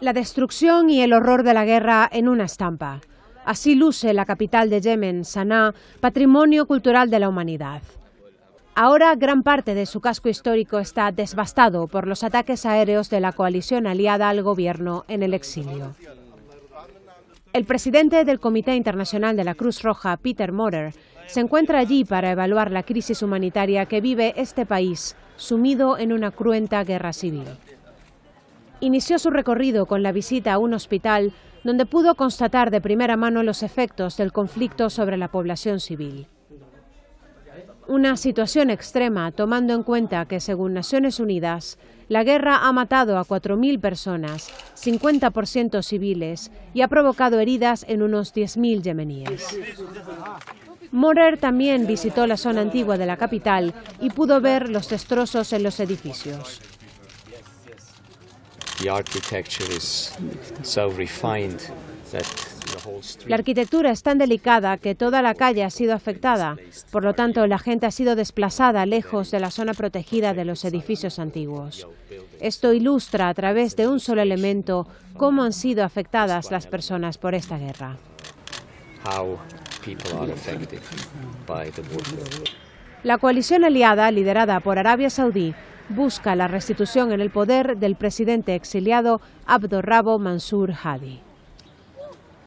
La destrucción y el horror de la guerra en una estampa. Así luce la capital de Yemen, Sanaa, patrimonio cultural de la humanidad. Ahora gran parte de su casco histórico está devastado por los ataques aéreos de la coalición aliada al gobierno en el exilio. El presidente del Comité Internacional de la Cruz Roja, Peter Morer, se encuentra allí para evaluar la crisis humanitaria que vive este país, sumido en una cruenta guerra civil inició su recorrido con la visita a un hospital donde pudo constatar de primera mano los efectos del conflicto sobre la población civil. Una situación extrema, tomando en cuenta que, según Naciones Unidas, la guerra ha matado a 4.000 personas, 50% civiles, y ha provocado heridas en unos 10.000 yemeníes. Morer también visitó la zona antigua de la capital y pudo ver los destrozos en los edificios. La arquitectura es tan delicada que toda la calle ha sido afectada, por lo tanto la gente ha sido desplazada lejos de la zona protegida de los edificios antiguos. Esto ilustra a través de un solo elemento cómo han sido afectadas las personas por esta guerra. La coalición aliada, liderada por Arabia Saudí, busca la restitución en el poder del presidente exiliado Abdorrabo Mansur Hadi.